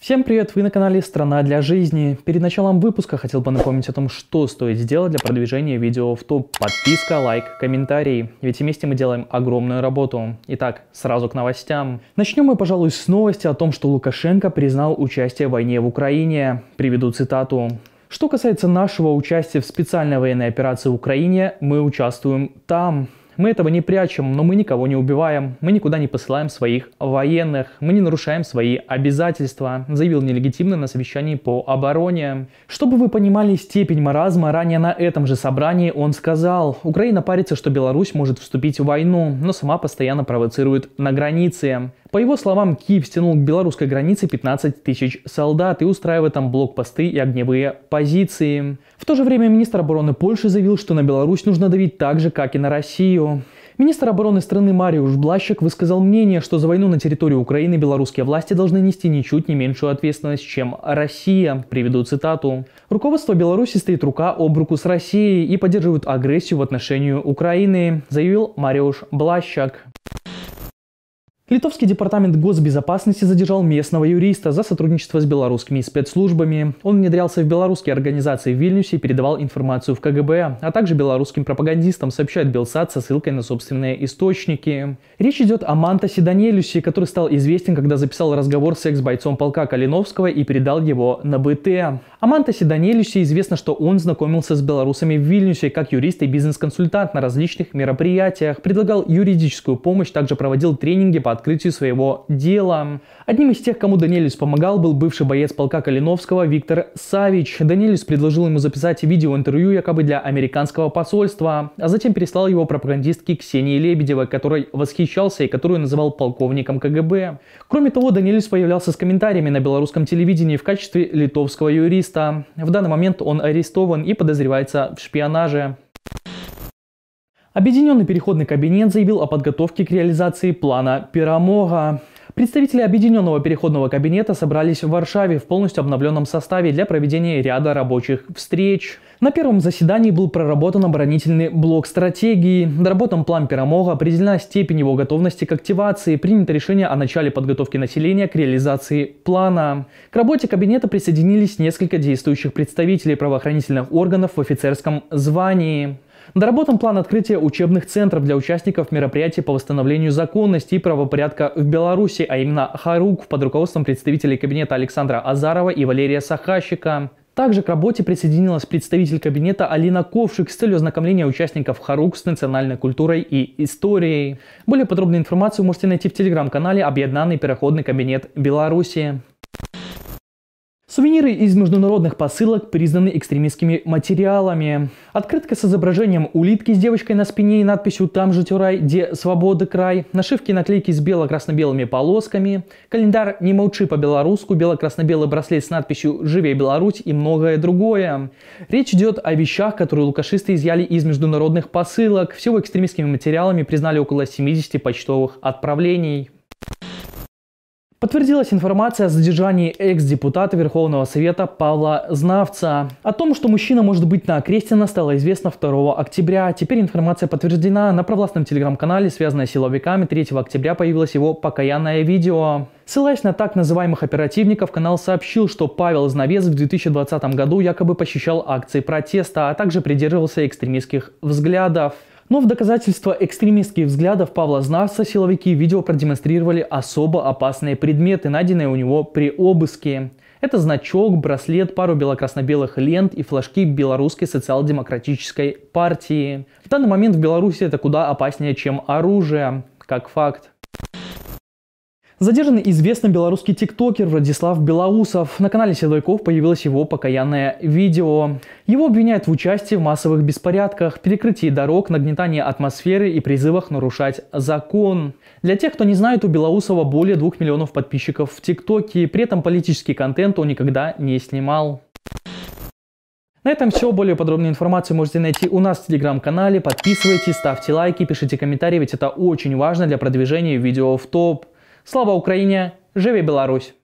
Всем привет, вы на канале «Страна для жизни». Перед началом выпуска хотел бы напомнить о том, что стоит сделать для продвижения видео в топ. Подписка, лайк, комментарий. Ведь вместе мы делаем огромную работу. Итак, сразу к новостям. Начнем мы, пожалуй, с новости о том, что Лукашенко признал участие в войне в Украине. Приведу цитату. Что касается нашего участия в специальной военной операции в Украине, мы участвуем там. Мы этого не прячем, но мы никого не убиваем, мы никуда не посылаем своих военных, мы не нарушаем свои обязательства, заявил нелегитимно на совещании по обороне. Чтобы вы понимали степень маразма, ранее на этом же собрании он сказал, Украина парится, что Беларусь может вступить в войну, но сама постоянно провоцирует на границе. По его словам, Киев стянул к белорусской границе 15 тысяч солдат и устраивает там блокпосты и огневые позиции. В то же время министр обороны Польши заявил, что на Беларусь нужно давить так же, как и на Россию. Министр обороны страны Мариуш Блащик высказал мнение, что за войну на территории Украины белорусские власти должны нести ничуть не меньшую ответственность, чем Россия. Приведу цитату. «Руководство Беларуси стоит рука об руку с Россией и поддерживает агрессию в отношении Украины», заявил Мариуш Блащак. Литовский департамент госбезопасности задержал местного юриста за сотрудничество с белорусскими спецслужбами. Он внедрялся в белорусские организации в Вильнюсе и передавал информацию в КГБ, а также белорусским пропагандистам, сообщает Белсат со ссылкой на собственные источники. Речь идет о Мантасе Даниэлюсе, который стал известен, когда записал разговор с экс-бойцом полка Калиновского и передал его на БТ. О Мантасе Даниэлюсе известно, что он знакомился с белорусами в Вильнюсе как юрист и бизнес-консультант на различных мероприятиях, предлагал юридическую помощь, также проводил тренинги по открытию своего дела. Одним из тех, кому Данилис помогал, был бывший боец полка Калиновского Виктор Савич. Данилис предложил ему записать видеоинтервью якобы для американского посольства, а затем переслал его пропагандистке Ксении Лебедевой, которой восхищался и которую называл полковником КГБ. Кроме того, Данилис появлялся с комментариями на белорусском телевидении в качестве литовского юриста. В данный момент он арестован и подозревается в шпионаже. Объединенный переходный кабинет заявил о подготовке к реализации плана «Перамога». Представители Объединенного переходного кабинета собрались в Варшаве в полностью обновленном составе для проведения ряда рабочих встреч. На первом заседании был проработан оборонительный блок стратегии, доработан план Перамога, определена степень его готовности к активации, принято решение о начале подготовки населения к реализации плана. К работе кабинета присоединились несколько действующих представителей правоохранительных органов в офицерском звании. Доработан план открытия учебных центров для участников мероприятий по восстановлению законности и правопорядка в Беларуси, а именно Харук под руководством представителей кабинета Александра Азарова и Валерия Сахащика. Также к работе присоединилась представитель кабинета Алина Ковшик с целью ознакомления участников Харук с национальной культурой и историей. Более подробную информацию можете найти в телеграм-канале «Объединенный переходный кабинет Беларуси». Сувениры из международных посылок признаны экстремистскими материалами. Открытка с изображением улитки с девочкой на спине и надписью «Там же тюрай, где свобода край», нашивки наклейки с бело-красно-белыми полосками, календарь «Не молчи по-белоруску», бело-красно-белый браслет с надписью «Живей Беларусь» и многое другое. Речь идет о вещах, которые лукашисты изъяли из международных посылок. Всего экстремистскими материалами признали около 70 почтовых отправлений. Подтвердилась информация о задержании экс-депутата Верховного Совета Павла Знавца. О том, что мужчина может быть на окрестина, стало известно 2 октября. Теперь информация подтверждена. На провластном телеграм-канале, связанная с силовиками, 3 октября появилось его покаянное видео. Ссылаясь на так называемых оперативников, канал сообщил, что Павел Знавец в 2020 году якобы посещал акции протеста, а также придерживался экстремистских взглядов. Но в доказательство экстремистских взглядов Павла Знарса силовики видео продемонстрировали особо опасные предметы, найденные у него при обыске. Это значок, браслет, пару бело-красно-белых лент и флажки Белорусской социал-демократической партии. В данный момент в Беларуси это куда опаснее, чем оружие, как факт. Задержан известный белорусский тиктокер Владислав Белоусов. На канале Седойков появилось его покаянное видео. Его обвиняют в участии в массовых беспорядках, перекрытии дорог, нагнетании атмосферы и призывах нарушать закон. Для тех, кто не знает, у Белоусова более 2 миллионов подписчиков в тиктоке, при этом политический контент он никогда не снимал. На этом все. Более подробную информацию можете найти у нас в телеграм-канале. Подписывайтесь, ставьте лайки, пишите комментарии, ведь это очень важно для продвижения видео в топ. Слава Україні! Живі Білорусь!